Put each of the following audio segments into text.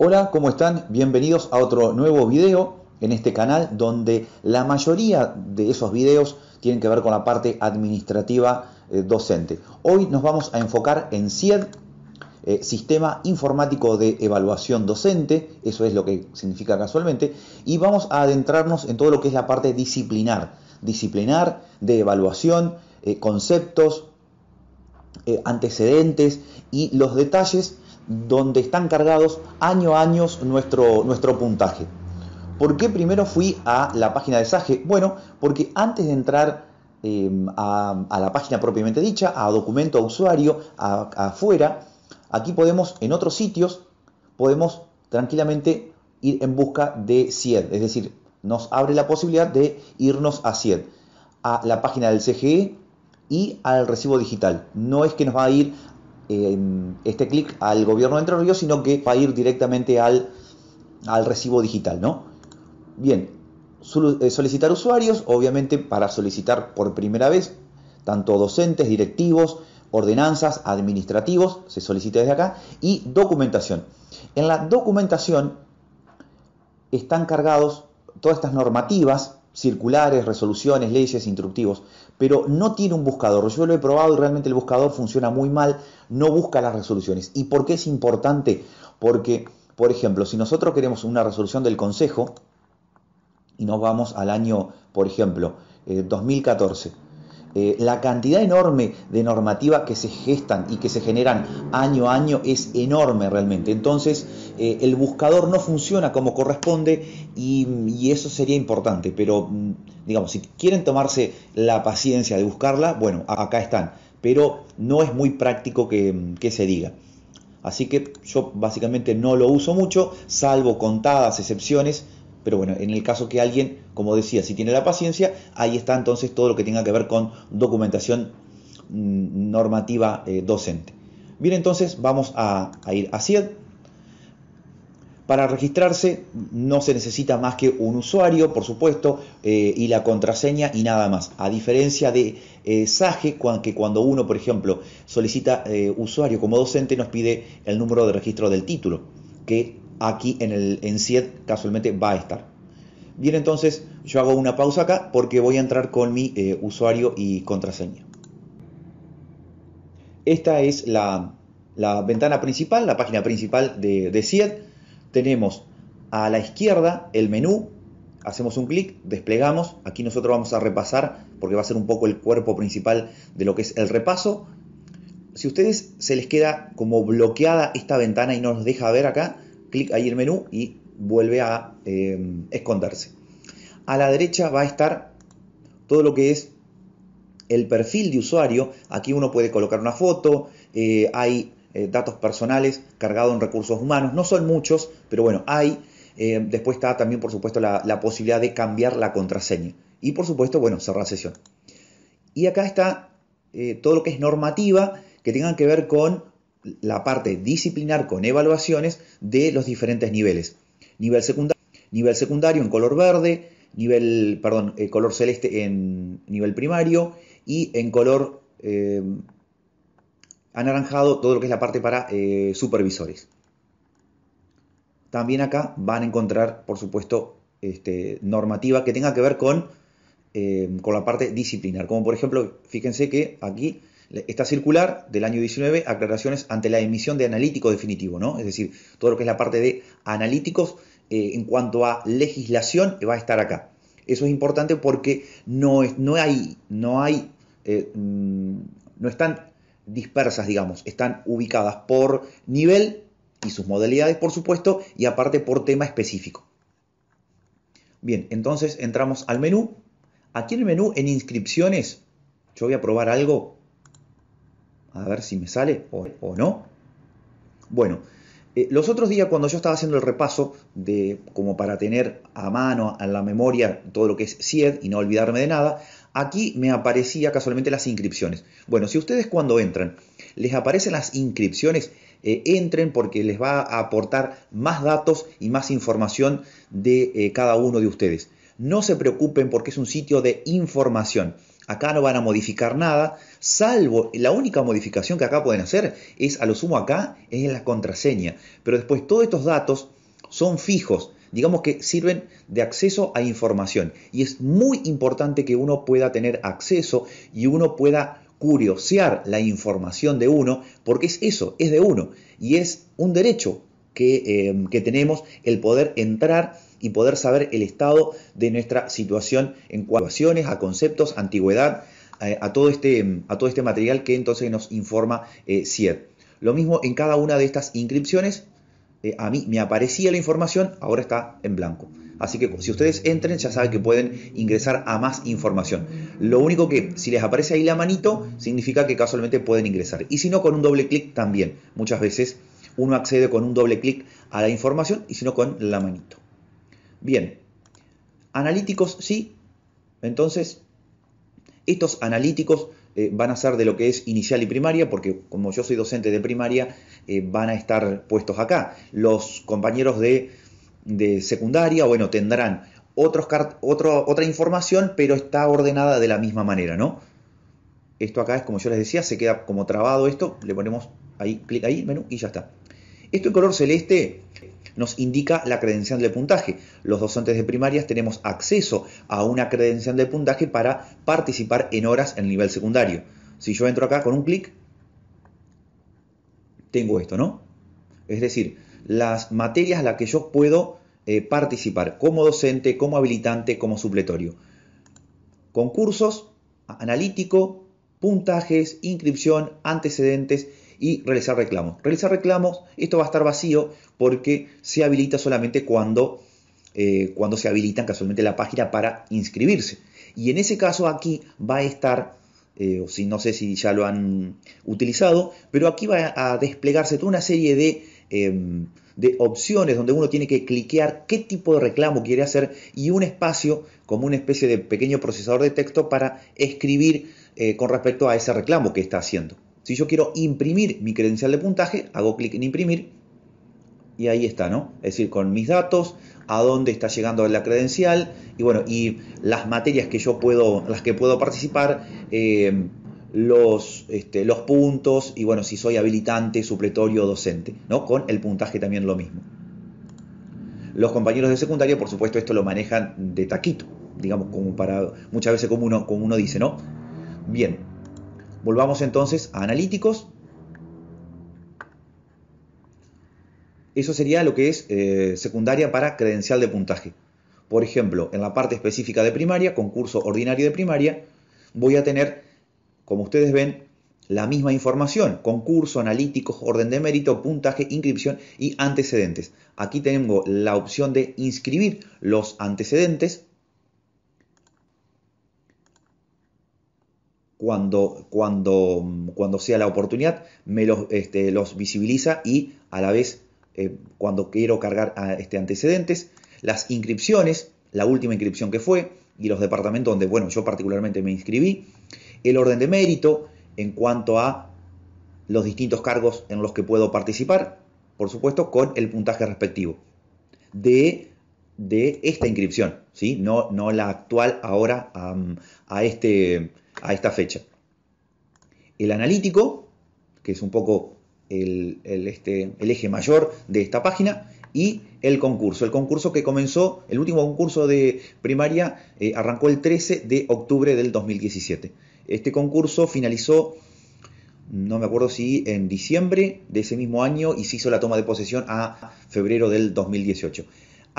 Hola, ¿cómo están? Bienvenidos a otro nuevo video en este canal donde la mayoría de esos videos tienen que ver con la parte administrativa eh, docente. Hoy nos vamos a enfocar en CIED, eh, Sistema Informático de Evaluación Docente, eso es lo que significa casualmente, y vamos a adentrarnos en todo lo que es la parte disciplinar, disciplinar de evaluación, eh, conceptos, antecedentes y los detalles donde están cargados año a año nuestro, nuestro puntaje. ¿Por qué primero fui a la página de Sage? Bueno, porque antes de entrar eh, a, la página propiamente dicha, a documento a usuario, a, afuera, aquí podemos, en otros sitios, podemos tranquilamente ir en busca de CIED, es decir, nos abre la posibilidad de irnos a CIED, a la página del CGE y al recibo digital. No es que nos va a ir este clic al gobierno de Entre Ríos, sino que va a ir directamente al, recibo digital, ¿no? Bien, eh, solicitar usuarios, obviamente para solicitar por primera vez, tanto docentes, directivos, ordenanzas, administrativos, se solicita desde acá, y documentación. En la documentación están cargados todas estas normativas circulares, resoluciones, leyes, instructivos, pero no tiene un buscador. Yo lo he probado y realmente el buscador funciona muy mal, no busca las resoluciones. ¿Y por qué es importante? Porque, por ejemplo, si nosotros queremos una resolución del Consejo y nos vamos al año, por ejemplo, 2014, eh, eh, la cantidad enorme de normativa que se gestan y que se generan año a año es enorme realmente. Entonces, eh, el buscador no funciona como corresponde y, eso sería importante. Pero, mm, digamos, si quieren tomarse la paciencia de buscarla, bueno, acá están. Pero no es muy práctico mm, que, se diga. Así que yo básicamente no lo uso mucho, salvo contadas excepciones. Pero bueno, en el caso que alguien, como decía, si tiene la paciencia, ahí está entonces todo lo que tenga que ver con documentación mm, normativa eh, docente. Bien, entonces vamos a, a ir hacia para registrarse no se necesita más que un usuario, por supuesto, eh, y la contraseña y nada más. A diferencia de eh, Sage, que cuando uno, por ejemplo, solicita eh, usuario como docente, nos pide el número de registro del título, que aquí en el e casualmente va a estar. Bien, entonces yo hago una pausa acá porque voy a entrar con mi usuario y contraseña. Esta es la, ventana principal, la página principal de, de tenemos a la izquierda el menú, hacemos un clic, desplegamos, aquí nosotros vamos a repasar porque va a ser un poco el cuerpo principal de lo que es el repaso. Si a ustedes se les queda como bloqueada esta ventana y no nos deja ver acá, clic ahí el menú y vuelve a eh, esconderse. A la derecha va a estar todo lo que es el perfil de usuario. Aquí uno puede colocar una foto, eh, hay eh, datos personales cargados en recursos humanos. No son muchos, pero bueno, hay. Eh, después está también, por supuesto, la, posibilidad de cambiar la contraseña. Y por supuesto, bueno, cerrar sesión. Y acá está eh, todo lo que es normativa que tengan que ver con la parte disciplinar con evaluaciones de los diferentes niveles. Nivel secundario, nivel secundario en color verde, nivel, perdón, color celeste en nivel primario y en color anaranjado todo lo que es la parte para eh, supervisores. También acá van a encontrar, por supuesto, este, normativa que tenga que ver con, eh, con la parte disciplinar. Como por ejemplo, fíjense que aquí está circular del año 19, aclaraciones ante la emisión de analítico definitivo, ¿no? Es decir, todo lo que es la parte de analíticos eh, en cuanto a legislación va a estar acá. Eso es importante porque no, es, no hay, no hay, mm, no están dispersas, digamos, están ubicadas por nivel y sus modalidades, por supuesto, y aparte por tema específico. Bien, entonces entramos al menú. Aquí en el menú, en inscripciones, yo voy a probar algo. A ver si me sale o, no. Bueno, eh, los otros días cuando yo estaba haciendo el repaso, de, como para tener a mano, a la memoria, todo lo que es CIED y no olvidarme de nada, aquí me aparecía casualmente las inscripciones. Bueno, si ustedes cuando entran les aparecen las inscripciones, eh, entren porque les va a aportar más datos y más información de eh, cada uno de ustedes. No se preocupen porque es un sitio de información. Acá no van a modificar nada, salvo la única modificación que acá pueden hacer es a lo sumo acá es en la contraseña. Pero después todos estos datos son fijos digamos que sirven de acceso a información. Y es muy importante que uno pueda tener acceso y uno pueda curiosear la información de uno, porque es eso, es de uno. Y es un derecho que, em, tenemos el poder entrar y poder saber el estado de nuestra situación en cuanto a, conceptos, antigüedad, a, todo este, em, a todo este material que entonces nos informa eh, Lo mismo en cada una de estas inscripciones eh, a mí me aparecía la información, ahora está en blanco. Así que si ustedes entren, ya saben que pueden ingresar a más información. Lo único que si les aparece ahí la manito, significa que casualmente pueden ingresar. Y si no, con un doble clic también. Muchas veces uno accede con un doble clic a la información y si no, con la manito. Bien, analíticos sí. Entonces, estos analíticos eh, van a ser de lo que es inicial y primaria, porque como yo soy docente de primaria, eh, van a estar puestos acá. Los compañeros de, de secundaria, bueno, tendrán otros otra información, pero está ordenada de la misma manera, ¿no? Esto acá es como yo les decía, se queda como trabado esto, le ponemos ahí, clic ahí, menú y ya está. Esto en color celeste nos indica la credencial de puntaje. Los docentes de primarias tenemos acceso a una credencial de puntaje para participar en horas en nivel secundario. Si yo entro acá con un clic, tengo esto, ¿no? Es decir, las materias a las que yo puedo eh, participar como docente, como habilitante, como supletorio. Concursos, analítico, puntajes, inscripción, antecedentes y realizar reclamos. Realizar reclamos, esto va a estar vacío porque se habilita solamente cuando, eh, cuando se habilitan casualmente la página para inscribirse. Y en ese caso aquí va a estar, eh, o si, no sé si ya lo han utilizado, pero aquí va a desplegarse toda una serie em, de, opciones donde uno tiene que cliquear qué tipo de reclamo quiere hacer y un espacio como una especie de pequeño procesador de texto para escribir eh, con respecto a ese reclamo que está haciendo. Si yo quiero imprimir mi credencial de puntaje, hago clic en imprimir y ahí está, ¿no? Es decir, con mis datos, a dónde está llegando la credencial y bueno, y las materias que yo puedo, las que puedo participar, eh, los, este, los puntos y bueno, si soy habilitante, supletorio, docente, ¿no? Con el puntaje también lo mismo. Los compañeros de secundaria, por supuesto, esto lo manejan de taquito, digamos, como para, muchas veces como uno, como uno dice, ¿no? Bien, Volvamos entonces a analíticos. Eso sería lo que es eh, secundaria para credencial de puntaje. Por ejemplo, en la parte específica de primaria, concurso ordinario de primaria, voy a tener, como ustedes ven, la misma información, concurso, analíticos, orden de mérito, puntaje, inscripción y antecedentes. Aquí tengo la opción de inscribir los antecedentes cuando, cuando, cuando sea la oportunidad, me los, este, los visibiliza y a la vez eh, cuando quiero cargar este, antecedentes, las inscripciones, la última inscripción que fue y los departamentos donde, bueno, yo particularmente me inscribí, el orden de mérito en cuanto a los distintos cargos en los que puedo participar, por supuesto, con el puntaje respectivo. De de esta inscripción, ¿sí? no, no la actual ahora a, este, a esta fecha. El analítico, que es un poco el, este, eje mayor de esta página, y el concurso. El concurso que comenzó, el último concurso de primaria, eh, arrancó el 13 de octubre del 2017. Este concurso finalizó, no me acuerdo si en diciembre de ese mismo año, y se hizo la toma de posesión a febrero del 2018.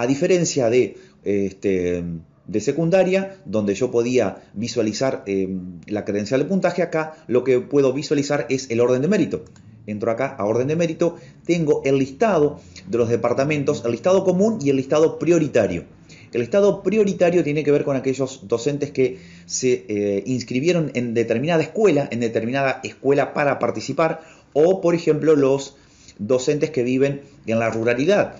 A diferencia de, este, de secundaria, donde yo podía visualizar eh, la credencial de puntaje, acá lo que puedo visualizar es el orden de mérito. Entro acá a orden de mérito, tengo el listado de los departamentos, el listado común y el listado prioritario. El listado prioritario tiene que ver con aquellos docentes que se eh, inscribieron en determinada escuela, en determinada escuela para participar, o por ejemplo los docentes que viven en la ruralidad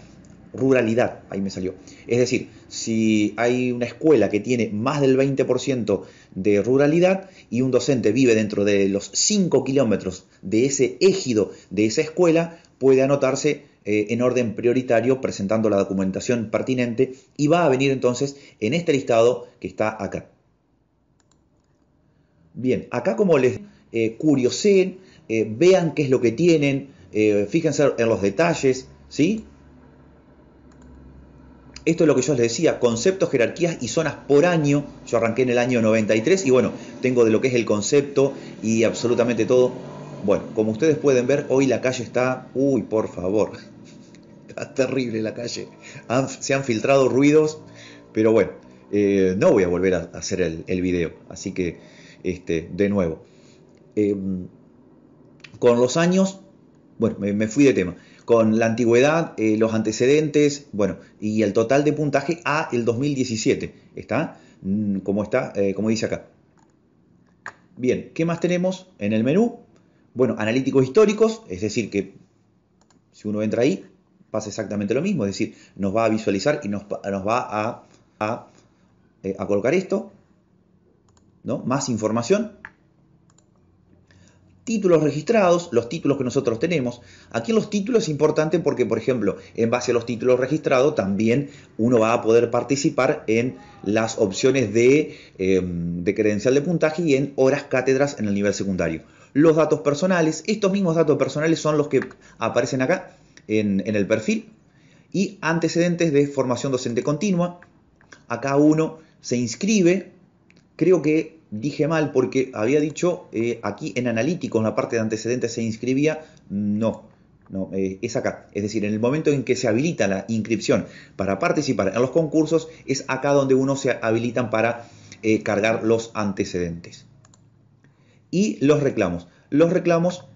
ruralidad, ahí me salió. Es decir, si hay una escuela que tiene más del 20% de ruralidad y un docente vive dentro de los 5 kilómetros de ese égido de esa escuela, puede anotarse eh, en orden prioritario presentando la documentación pertinente y va a venir entonces en este listado que está acá. Bien, acá como les eh, curioseen eh, vean qué es lo que tienen, fíjense en los detalles, ¿sí? Esto es lo que yo les decía, conceptos, jerarquías y zonas por año. Yo arranqué en el año 93 y bueno, tengo de lo que es el concepto y absolutamente todo. Bueno, como ustedes pueden ver, hoy la calle está... Uy, por favor. Está terrible la calle. se han filtrado ruidos, pero bueno, eh, no voy a volver a hacer el, video. Así que, este, de nuevo. Em, con los años, bueno, me fui de tema con la antigüedad, eh, los antecedentes, bueno, y el total de puntaje a el 2017. ¿Está? Mm, como está, eh, como dice acá. Bien, ¿qué más tenemos en el menú? Bueno, analíticos históricos, es decir, que si uno entra ahí, pasa exactamente lo mismo, es decir, nos va a visualizar y nos, nos va a, a, eh, a, colocar esto, ¿no? Más información, títulos registrados, los títulos que nosotros tenemos. Aquí los títulos es importante porque, por ejemplo, en base a los títulos registrados también uno va a poder participar en las opciones em, de, credencial de puntaje y en horas cátedras en el nivel secundario. Los datos personales, estos mismos datos personales son los que aparecen acá en, en el perfil y antecedentes de formación docente continua. Acá uno se inscribe, creo que dije mal porque había dicho eh, aquí en analítico, en la parte de antecedentes se inscribía, mm, no, no, eh, es acá. Es decir, en el momento en que se habilita la inscripción para participar en los concursos, es acá donde uno se habilita para eh, cargar los antecedentes. Y los reclamos. Los reclamos,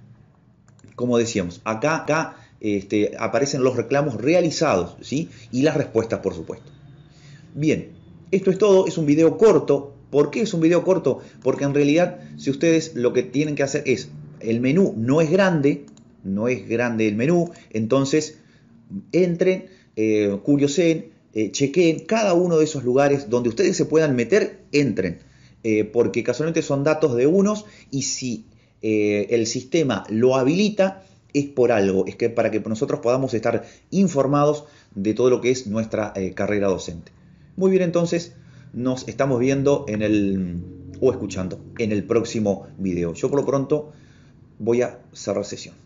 como decíamos, acá, acá este, aparecen los reclamos realizados ¿sí? y las respuestas, por supuesto. Bien, esto es todo. Es un video corto ¿Por qué es un video corto? Porque en realidad si ustedes lo que tienen que hacer es, el menú no es grande, no es grande el menú, entonces entren, eh, curiosen, eh, chequen cada uno de esos lugares donde ustedes se puedan meter, entren. Eh, porque casualmente son datos de unos y si el sistema lo habilita es por algo, es que para que nosotros podamos estar informados de todo lo que es nuestra carrera docente. Muy bien, entonces nos estamos viendo en el o escuchando en el próximo video. Yo por lo pronto voy a cerrar sesión.